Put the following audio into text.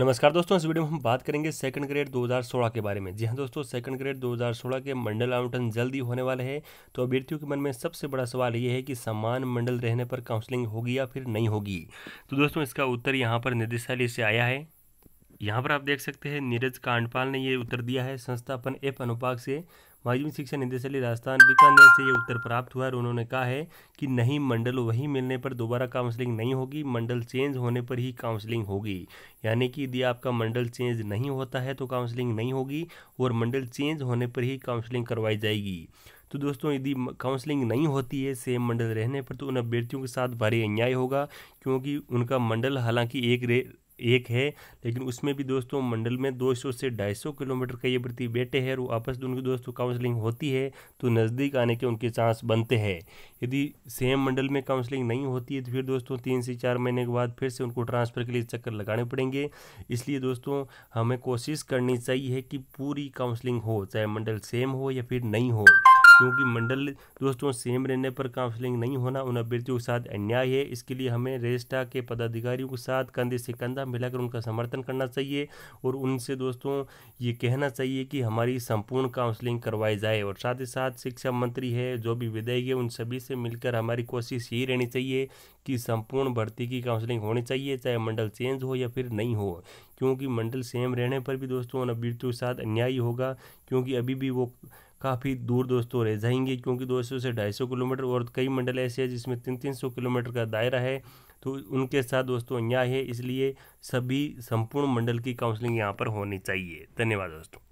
नमस्कार दोस्तों इस वीडियो में हम बात करेंगे सेकंड ग्रेड 2016 के बारे में जी हाँ दोस्तों सेकंड ग्रेड 2016 के मंडल आवंटन जल्दी होने वाले हैं तो अभ्यर्थियों के मन में सबसे बड़ा सवाल ये है कि समान मंडल रहने पर काउंसलिंग होगी या फिर नहीं होगी तो दोस्तों इसका उत्तर यहाँ पर निदेशालय से आया है यहाँ पर आप देख सकते हैं नीरज कांडपाल ने ये उत्तर दिया है संस्थापन एफ अनुपाक से माध्यमिक शिक्षा निदेशालय राजस्थान बीकानेर से ये उत्तर प्राप्त हुआ है और उन्होंने कहा है कि नहीं मंडल वही मिलने पर दोबारा काउंसलिंग नहीं होगी मंडल चेंज होने पर ही काउंसलिंग होगी यानी कि यदि आपका मंडल चेंज नहीं होता है तो काउंसलिंग नहीं होगी और मंडल चेंज होने पर ही काउंसलिंग करवाई जाएगी तो दोस्तों यदि काउंसलिंग नहीं होती है सेम मंडल रहने पर तो उन अभ्यर्थियों के साथ भारी अन्याय होगा क्योंकि उनका मंडल हालांकि एक एक है लेकिन उसमें भी दोस्तों मंडल में 200 से 250 किलोमीटर का ये प्रति बेटे हैं और आपस में उनकी दोस्तों काउंसलिंग होती है तो नज़दीक आने के उनके चांस बनते हैं यदि सेम मंडल में काउंसलिंग नहीं होती है तो फिर दोस्तों तीन से चार महीने के बाद फिर से उनको ट्रांसफ़र के लिए चक्कर लगाने पड़ेंगे इसलिए दोस्तों हमें कोशिश करनी चाहिए कि पूरी काउंसलिंग हो चाहे मंडल सेम हो या फिर नहीं हो क्योंकि मंडल दोस्तों सेम रहने पर काउंसलिंग नहीं होना उन अभ्यर्थियों के साथ अन्याय है इसके लिए हमें रजिस्ट्रा के पदाधिकारियों के साथ कंधे से कंधा मिलाकर उनका समर्थन करना चाहिए और उनसे दोस्तों ये कहना चाहिए कि हमारी संपूर्ण काउंसलिंग करवाई जाए और साथ ही साथ शिक्षा मंत्री है जो भी विधायक है उन सभी से मिलकर हमारी कोशिश यही रहनी चाहिए की संपूर्ण भर्ती की काउंसलिंग होनी चाहिए चाहे मंडल चेंज हो या फिर नहीं हो क्योंकि मंडल सेम रहने पर भी दोस्तों उन अभ्यर्थियों के साथ अन्याय होगा क्योंकि अभी भी वो काफ़ी दूर दोस्तों रह जाएंगे क्योंकि दो से ढाई किलोमीटर और कई मंडल ऐसे हैं जिसमें तीन तीन सौ किलोमीटर का दायरा है तो उनके साथ दोस्तों अन्याय है इसलिए सभी संपूर्ण मंडल की काउंसलिंग यहाँ पर होनी चाहिए धन्यवाद दोस्तों